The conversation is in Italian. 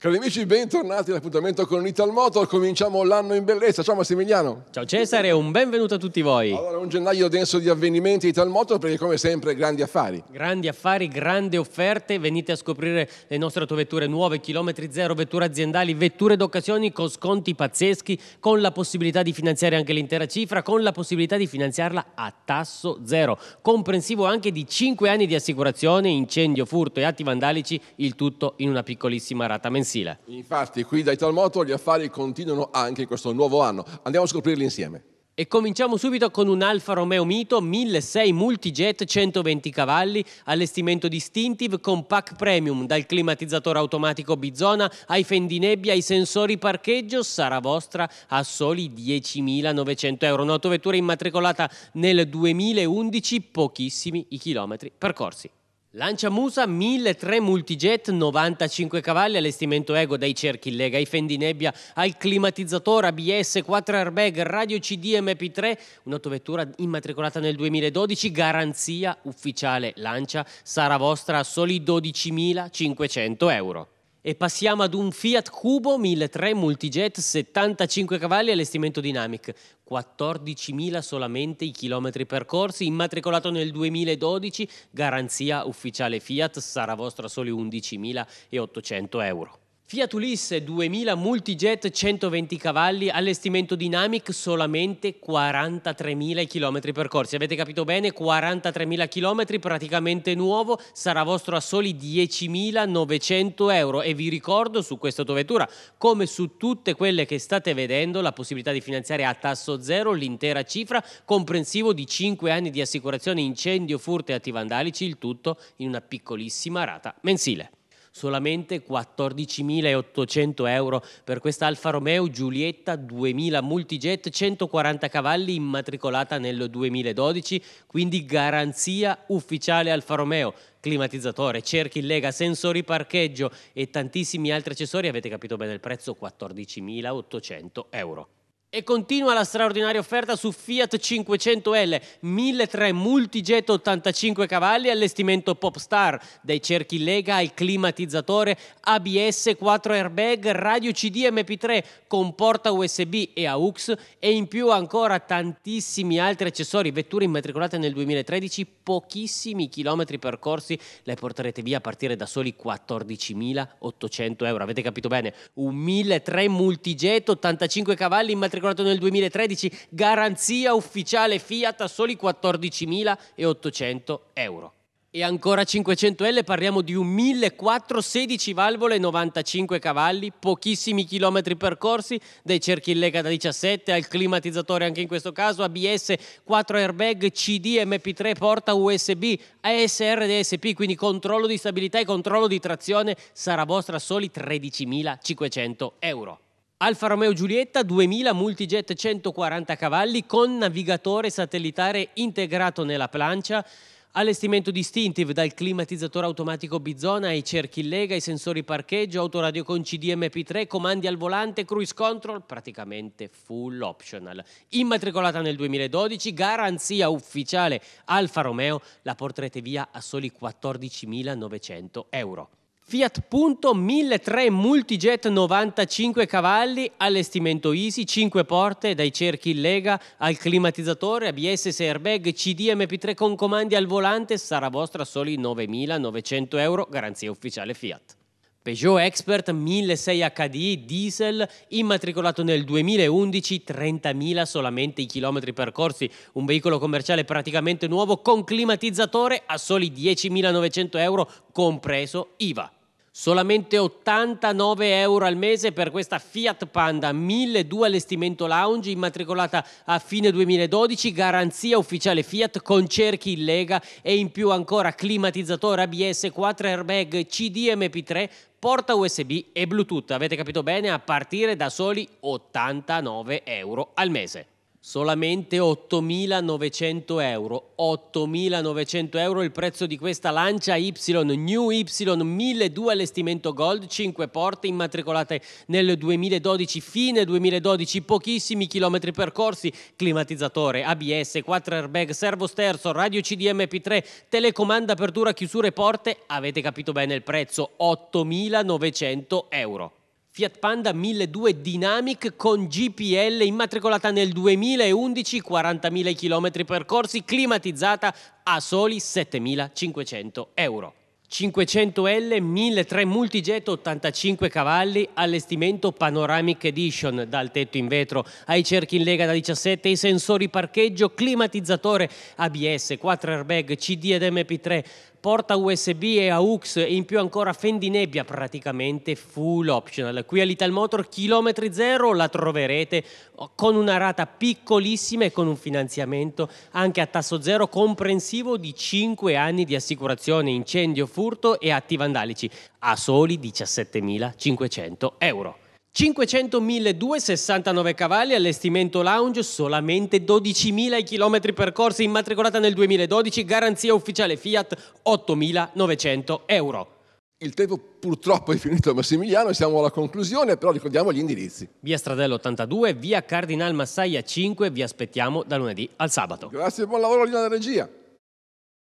Cari amici, bentornati all'appuntamento con Ital Motor. Cominciamo l'anno in bellezza. Ciao Massimiliano. Ciao Cesare, un benvenuto a tutti voi. Allora, un gennaio denso di avvenimenti Ital Motor perché come sempre grandi affari. Grandi affari, grandi offerte. Venite a scoprire le nostre autovetture nuove, chilometri zero, vetture aziendali, vetture d'occasioni con sconti pazzeschi, con la possibilità di finanziare anche l'intera cifra, con la possibilità di finanziarla a tasso zero, comprensivo anche di 5 anni di assicurazione, incendio, furto e atti vandalici, il tutto in una piccolissima rata mensile mensile. Infatti qui da Italmoto gli affari continuano anche in questo nuovo anno. Andiamo a scoprirli insieme. E cominciamo subito con un Alfa Romeo Mito 1.6 Multijet 120 cavalli, allestimento distinctive con pack premium, dal climatizzatore automatico Bizona ai fendinebbia, ai sensori parcheggio, sarà vostra a soli 10.900 euro. Un'autovettura immatricolata nel 2011, pochissimi i chilometri percorsi. Lancia Musa 1003 multijet 95 cavalli, allestimento Ego dai cerchi Lega ai fendi nebbia al climatizzatore ABS 4 airbag radio CD MP3, un'autovettura immatricolata nel 2012, garanzia ufficiale Lancia sarà vostra a soli 12.500 euro. E passiamo ad un Fiat Cubo 1003 Multijet 75 cavalli allestimento Dynamic, 14.000 solamente i chilometri percorsi, immatricolato nel 2012, garanzia ufficiale Fiat sarà vostra soli 11.800 euro. Fiat Ulisse 2000 multijet 120 cavalli, allestimento Dynamic solamente 43.000 km percorsi. Avete capito bene? 43.000 km, praticamente nuovo, sarà vostro a soli 10.900 euro. E vi ricordo su questa autovettura, come su tutte quelle che state vedendo, la possibilità di finanziare a tasso zero l'intera cifra, comprensivo di 5 anni di assicurazione incendio, furto e attivandalici, il tutto in una piccolissima rata mensile solamente 14.800 euro per questa Alfa Romeo Giulietta 2000 Multijet 140 cavalli immatricolata nel 2012, quindi garanzia ufficiale Alfa Romeo climatizzatore, cerchi in lega, sensori parcheggio e tantissimi altri accessori, avete capito bene il prezzo, 14.800 euro. E continua la straordinaria offerta su Fiat 500L, 1.300 multijet 85 cavalli, allestimento Popstar, dai cerchi Lega al climatizzatore, ABS, 4 airbag, radio CD MP3, con porta USB e AUX e in più ancora tantissimi altri accessori. Vetture immatricolate nel 2013, pochissimi chilometri percorsi, le porterete via a partire da soli 14.800 euro. Avete capito bene? Un 1.300 multijet 85 cavalli immatricolati immatricolato nel 2013, garanzia ufficiale Fiat a soli 14.800 euro. E ancora 500L parliamo di un 1416 valvole 95 cavalli, pochissimi chilometri percorsi, dai cerchi in lega da 17 al climatizzatore anche in questo caso, ABS, 4 airbag, CD, MP3, porta USB, ASR DSP, quindi controllo di stabilità e controllo di trazione sarà vostra a soli 13.500 euro. Alfa Romeo Giulietta 2000 multijet 140 cavalli con navigatore satellitare integrato nella plancia, allestimento distintivo dal climatizzatore automatico Bizona ai cerchi lega, ai sensori parcheggio, autoradio con CD mp 3 comandi al volante, cruise control, praticamente full optional. Immatricolata nel 2012, garanzia ufficiale Alfa Romeo, la porterete via a soli 14.900 euro. Fiat Punto 1003 Multijet 95 cavalli, allestimento Easy, 5 porte dai cerchi in lega al climatizzatore, ABS se airbag, CD MP3 con comandi al volante, sarà vostra soli 9.900 euro, garanzia ufficiale Fiat. Peugeot Expert 1006 HD diesel immatricolato nel 2011, 30.000 solamente i chilometri percorsi, un veicolo commerciale praticamente nuovo con climatizzatore a soli 10.900 euro compreso IVA. Solamente 89 euro al mese per questa Fiat Panda 1002 allestimento lounge immatricolata a fine 2012, garanzia ufficiale Fiat con cerchi in lega e in più ancora climatizzatore ABS, 4 airbag, CD mp 3 porta USB e Bluetooth. Avete capito bene? A partire da soli 89 euro al mese solamente 8.900 euro. 8.900 euro il prezzo di questa Lancia Y New Y 1002 allestimento Gold, 5 porte immatricolate nel 2012, fine 2012, pochissimi chilometri percorsi, climatizzatore, ABS, 4 airbag, servo sterzo, radio CDMP3, telecomando apertura, chiusure porte. Avete capito bene il prezzo, 8.900 euro. Fiat Panda 1.2 Dynamic con GPL immatricolata nel 2011, 40.000 km percorsi, climatizzata a soli 7.500 euro. 500L 1003 Multijet 85 cavalli, allestimento Panoramic Edition dal tetto in vetro ai cerchi in lega da 17, i sensori parcheggio, climatizzatore ABS, 4 airbag, CD ed MP3, porta USB e AUX e in più ancora fendinebbia, praticamente full optional. Qui a Little Motor chilometri zero la troverete con una rata piccolissima e con un finanziamento anche a tasso zero comprensivo di 5 anni di assicurazione incendio furto e atti vandalici a soli 17.500 euro. 500.269 cavalli, allestimento lounge, solamente 12.000 i chilometri percorsi, immatricolata nel 2012, garanzia ufficiale Fiat 8.900 euro. Il tempo purtroppo è finito Massimiliano, siamo alla conclusione, però ricordiamo gli indirizzi. Via Stradello 82, via Cardinal Massaia 5, vi aspettiamo da lunedì al sabato. Grazie e buon lavoro Lina della regia.